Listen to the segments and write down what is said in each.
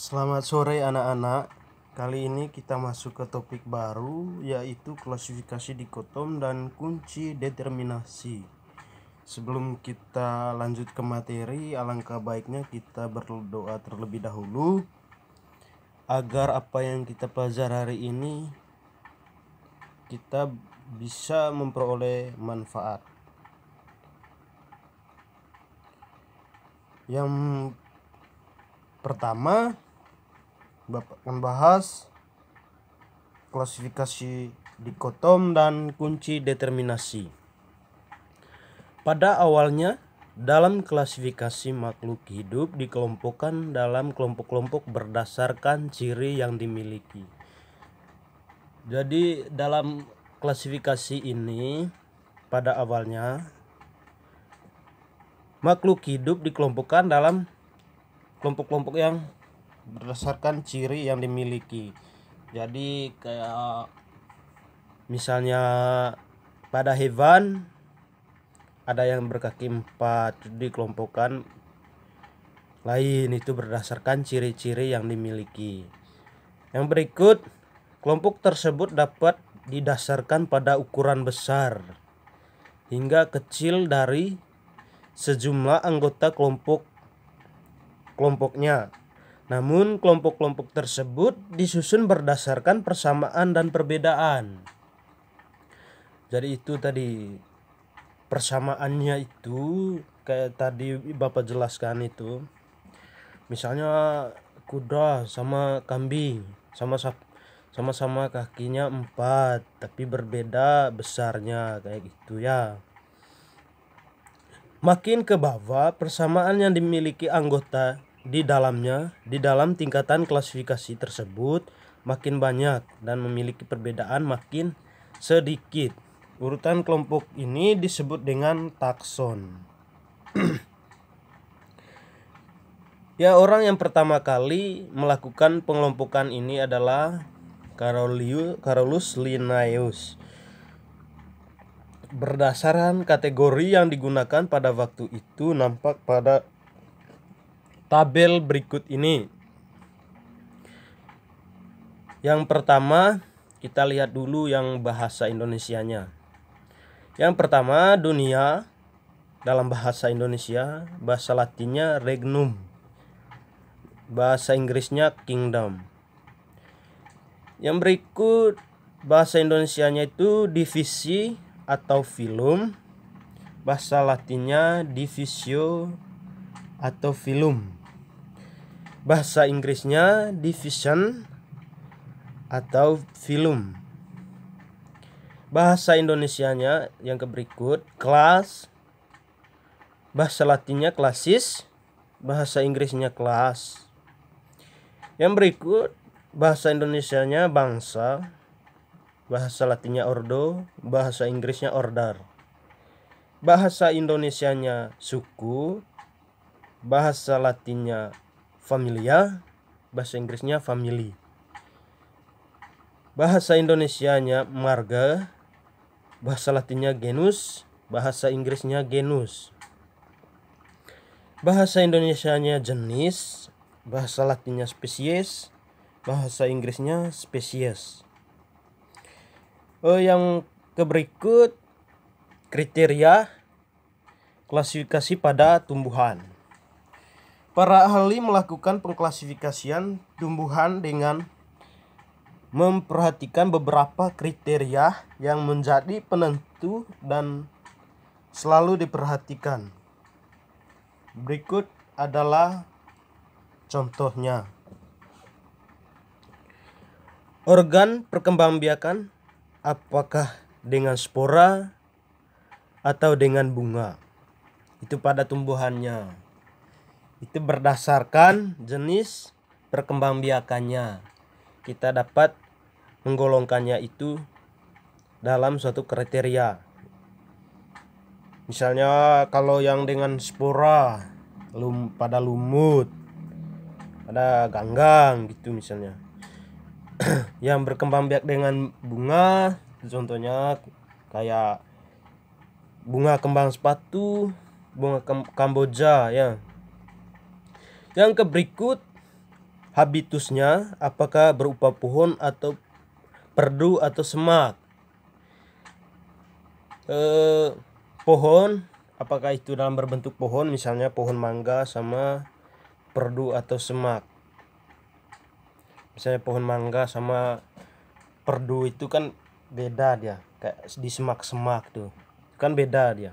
Selamat sore anak-anak. Kali ini kita masuk ke topik baru yaitu klasifikasi dikotom dan kunci determinasi. Sebelum kita lanjut ke materi, alangkah baiknya kita berdoa terlebih dahulu agar apa yang kita pelajari hari ini kita bisa memperoleh manfaat. Yang pertama, Bapak akan bahas klasifikasi dikotom dan kunci determinasi. Pada awalnya, dalam klasifikasi makhluk hidup dikelompokkan dalam kelompok-kelompok berdasarkan ciri yang dimiliki. Jadi dalam klasifikasi ini pada awalnya makhluk hidup dikelompokkan dalam kelompok-kelompok yang berdasarkan ciri yang dimiliki jadi kayak misalnya pada hewan ada yang berkaki empat dikelompokkan lain itu berdasarkan ciri-ciri yang dimiliki yang berikut kelompok tersebut dapat didasarkan pada ukuran besar hingga kecil dari sejumlah anggota kelompok kelompoknya namun kelompok-kelompok tersebut disusun berdasarkan persamaan dan perbedaan. Jadi itu tadi persamaannya itu kayak tadi Bapak jelaskan itu. Misalnya kuda sama kambing sama sama-sama kakinya empat tapi berbeda besarnya kayak gitu ya. Makin ke bawah persamaan yang dimiliki anggota di dalamnya, di dalam tingkatan klasifikasi tersebut makin banyak dan memiliki perbedaan makin sedikit. Urutan kelompok ini disebut dengan takson. ya, orang yang pertama kali melakukan pengelompokan ini adalah Carolus Linnaeus. Berdasarkan kategori yang digunakan pada waktu itu nampak pada tabel berikut ini. Yang pertama, kita lihat dulu yang bahasa Indonesianya. Yang pertama, dunia dalam bahasa Indonesia, bahasa Latinnya regnum. Bahasa Inggrisnya kingdom. Yang berikut bahasa Indonesianya itu divisi atau film. Bahasa Latinnya divisio atau film bahasa Inggrisnya division atau film bahasa Indonesianya yang keberikut kelas bahasa Latinnya klasis bahasa Inggrisnya kelas yang berikut bahasa Indonesianya bangsa bahasa Latinnya ordo bahasa Inggrisnya order bahasa Indonesianya suku bahasa Latinnya familia, bahasa Inggrisnya family. Bahasa Indonesianya marga, bahasa Latinnya genus, bahasa Inggrisnya genus. Bahasa Indonesianya jenis, bahasa Latinnya spesies, bahasa Inggrisnya spesies. Oh, yang keberikut kriteria klasifikasi pada tumbuhan. Para ahli melakukan pengklasifikasian tumbuhan dengan memperhatikan beberapa kriteria yang menjadi penentu dan selalu diperhatikan. Berikut adalah contohnya. Organ perkembangbiakan apakah dengan spora atau dengan bunga? Itu pada tumbuhannya itu berdasarkan jenis perkembangbiakannya. Kita dapat menggolongkannya itu dalam suatu kriteria. Misalnya kalau yang dengan spora lum, pada lumut, pada ganggang gitu misalnya. yang berkembang biak dengan bunga contohnya kayak bunga kembang sepatu, bunga kamboja ya yang berikut, habitusnya apakah berupa pohon atau perdu atau semak. Eh, pohon apakah itu dalam berbentuk pohon misalnya pohon mangga sama perdu atau semak. Misalnya pohon mangga sama perdu itu kan beda dia kayak di semak-semak tuh kan beda dia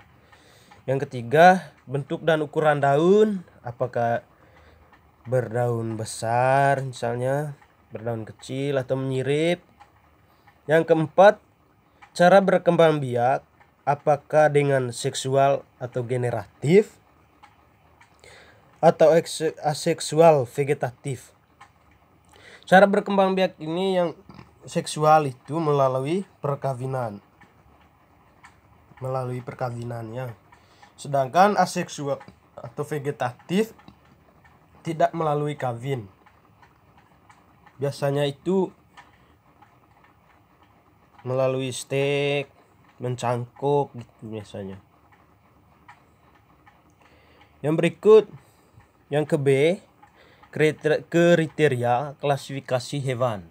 yang ketiga bentuk dan ukuran daun apakah berdaun besar misalnya berdaun kecil atau menyirip yang keempat cara berkembang biak apakah dengan seksual atau generatif atau aseksual vegetatif cara berkembang biak ini yang seksual itu melalui perkawinan melalui perkawinannya sedangkan aseksual atau vegetatif tidak melalui kavin Biasanya itu melalui stek, mencangkuk gitu biasanya. Yang berikut yang ke B kriteria, klasifikasi hewan.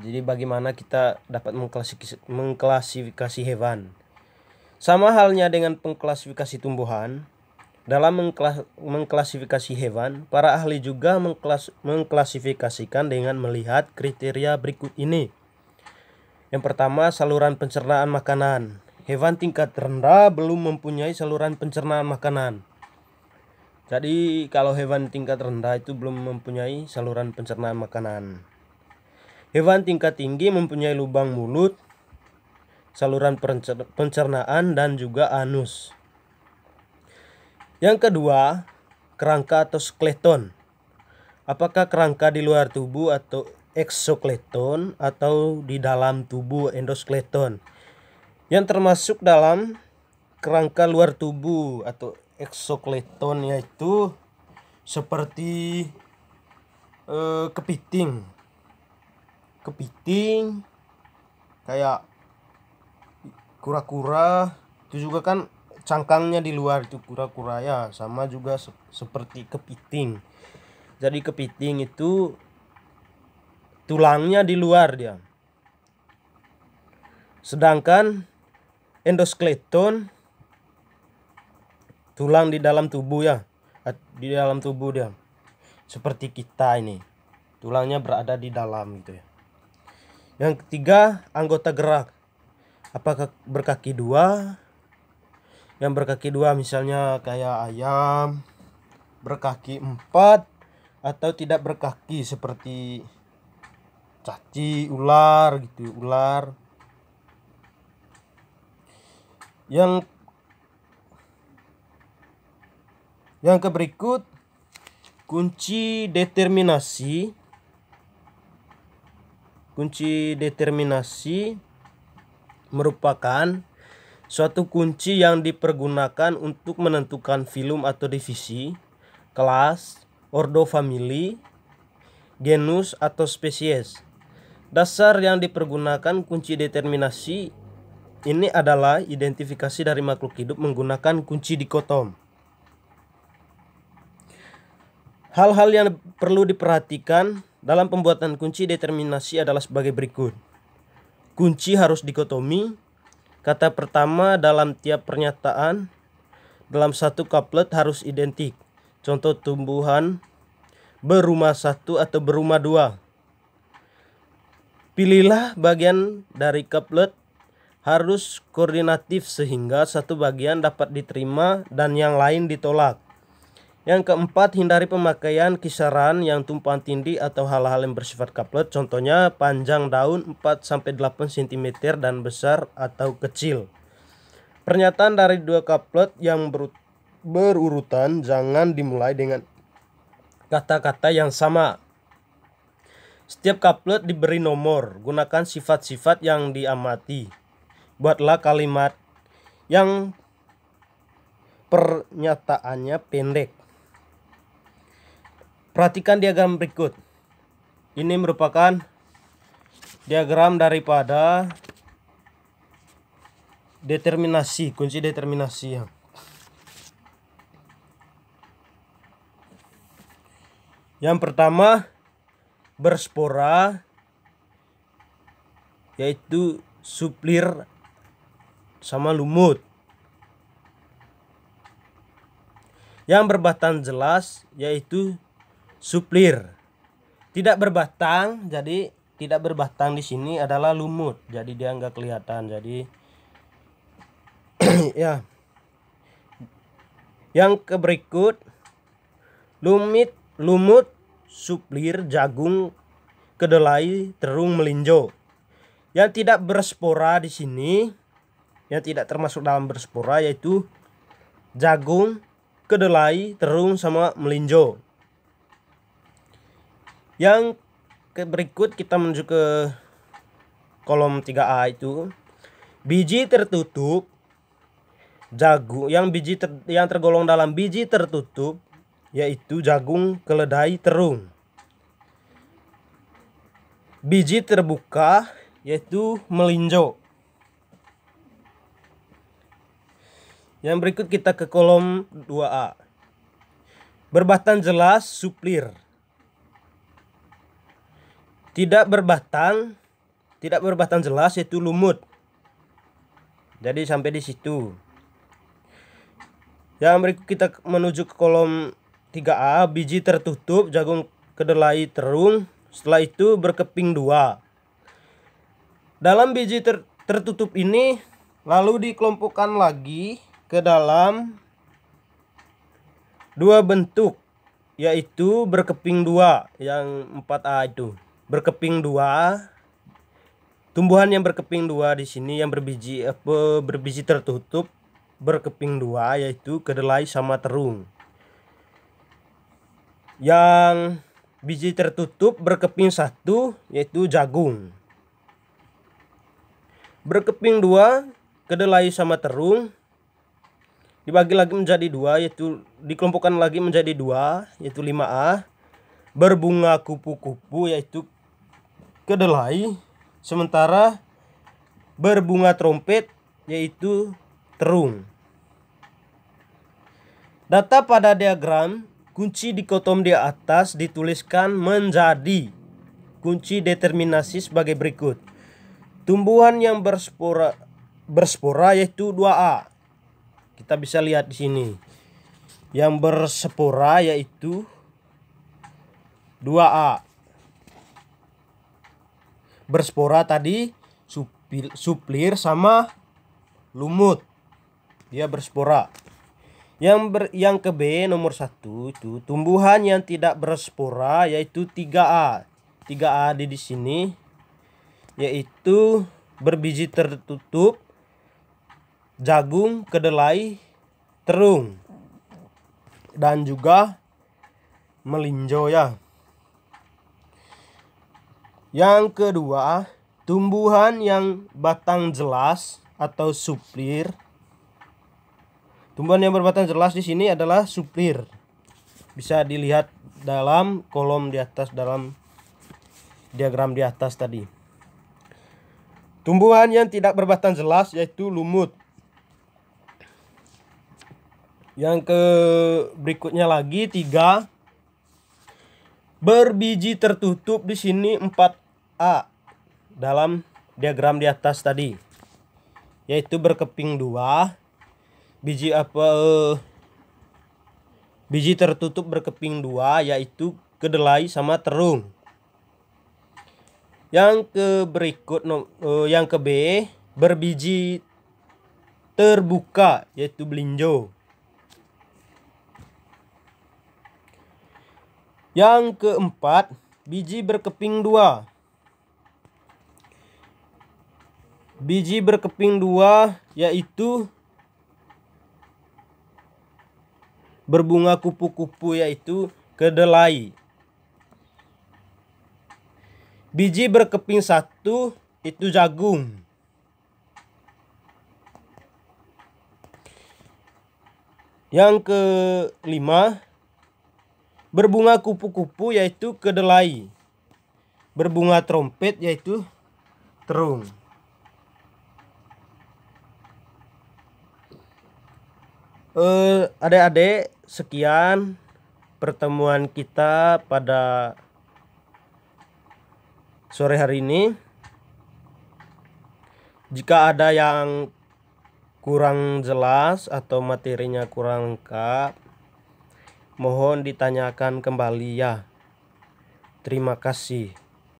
Jadi bagaimana kita dapat mengklasifikasi hewan. Sama halnya dengan pengklasifikasi tumbuhan, dalam mengklasifikasi hewan, para ahli juga mengklas mengklasifikasikan dengan melihat kriteria berikut ini. Yang pertama, saluran pencernaan makanan. Hewan tingkat rendah belum mempunyai saluran pencernaan makanan. Jadi, kalau hewan tingkat rendah itu belum mempunyai saluran pencernaan makanan. Hewan tingkat tinggi mempunyai lubang mulut, saluran pencernaan, dan juga anus. Yang kedua, kerangka atau skeleton. Apakah kerangka di luar tubuh atau exoskeleton atau di dalam tubuh endoskeleton yang termasuk dalam kerangka luar tubuh atau exoskeleton yaitu seperti eh, kepiting kepiting kayak kura-kura itu juga kan cangkangnya di luar itu kura-kura ya sama juga se seperti kepiting jadi kepiting itu tulangnya di luar dia sedangkan endoskeleton tulang di dalam tubuh ya di dalam tubuh dia seperti kita ini tulangnya berada di dalam gitu ya yang ketiga anggota gerak apakah berkaki dua yang berkaki dua misalnya kayak ayam berkaki empat atau tidak berkaki seperti caci ular gitu ular yang yang keberikut kunci determinasi kunci determinasi merupakan Suatu kunci yang dipergunakan untuk menentukan film atau divisi, kelas, ordo famili, genus atau spesies. Dasar yang dipergunakan kunci determinasi ini adalah identifikasi dari makhluk hidup menggunakan kunci dikotom. Hal-hal yang perlu diperhatikan dalam pembuatan kunci determinasi adalah sebagai berikut. Kunci harus dikotomi, Kata pertama dalam tiap pernyataan dalam satu couplet harus identik. Contoh tumbuhan berumah satu atau berumah dua. Pilihlah bagian dari couplet harus koordinatif sehingga satu bagian dapat diterima dan yang lain ditolak. Yang keempat, hindari pemakaian kisaran yang tumpang tindih atau hal-hal yang bersifat kaplet. Contohnya panjang daun 4-8 cm dan besar atau kecil. Pernyataan dari dua kaplet yang berurutan jangan dimulai dengan kata-kata yang sama. Setiap kaplet diberi nomor, gunakan sifat-sifat yang diamati. Buatlah kalimat yang pernyataannya pendek Perhatikan diagram berikut. Ini merupakan diagram daripada determinasi, kunci determinasi yang Yang pertama berspora yaitu suplir sama lumut. Yang berbatan jelas yaitu suplir. Tidak berbatang, jadi tidak berbatang di sini adalah lumut. Jadi dia nggak kelihatan. Jadi ya. Yang keberikut lumit, lumut, suplir, jagung, kedelai, terung, melinjo. Yang tidak berspora di sini, yang tidak termasuk dalam berspora yaitu jagung, kedelai, terung sama melinjo yang ke berikut kita menuju ke kolom 3A itu biji tertutup jagung yang biji ter, yang tergolong dalam biji tertutup yaitu jagung keledai terung biji terbuka yaitu melinjo yang berikut kita ke kolom 2A berbatan jelas suplir tidak berbatang tidak berbatang jelas itu lumut jadi sampai di situ yang berikut kita menuju ke kolom 3A biji tertutup jagung kedelai terung setelah itu berkeping dua dalam biji ter tertutup ini lalu dikelompokkan lagi ke dalam dua bentuk yaitu berkeping dua yang 4A itu berkeping dua tumbuhan yang berkeping dua di sini yang berbiji apa berbiji tertutup berkeping dua yaitu kedelai sama terung yang biji tertutup berkeping satu yaitu jagung berkeping dua kedelai sama terung dibagi lagi menjadi dua yaitu dikelompokkan lagi menjadi dua yaitu 5A berbunga kupu-kupu yaitu kedelai, sementara berbunga trompet yaitu terung. Data pada diagram kunci dikotom di atas dituliskan menjadi kunci determinasi sebagai berikut. Tumbuhan yang berspora berspora yaitu 2A. Kita bisa lihat di sini. Yang berspora yaitu 2A berspora tadi supil, suplir sama lumut dia berspora yang ber, yang ke B nomor satu itu tumbuhan yang tidak berspora yaitu 3A 3A di, di sini yaitu berbiji tertutup jagung kedelai terung dan juga melinjo ya yang kedua, tumbuhan yang batang jelas atau suplir. Tumbuhan yang berbatang jelas di sini adalah suplir. Bisa dilihat dalam kolom di atas dalam diagram di atas tadi. Tumbuhan yang tidak berbatang jelas yaitu lumut. Yang ke berikutnya lagi tiga berbiji tertutup di sini 4A dalam diagram di atas tadi yaitu berkeping dua biji apa eh, biji tertutup berkeping dua yaitu kedelai sama terung yang ke berikut no, eh, yang ke B berbiji terbuka yaitu belinjo Yang keempat, biji berkeping dua. Biji berkeping dua yaitu berbunga kupu-kupu yaitu kedelai. Biji berkeping satu itu jagung. Yang kelima, Berbunga kupu-kupu yaitu kedelai. Berbunga trompet yaitu terung. Eh, adik adik uh, sekian pertemuan kita pada sore hari ini. Jika ada yang kurang jelas atau materinya kurang lengkap, Mohon ditanyakan kembali ya. Terima kasih.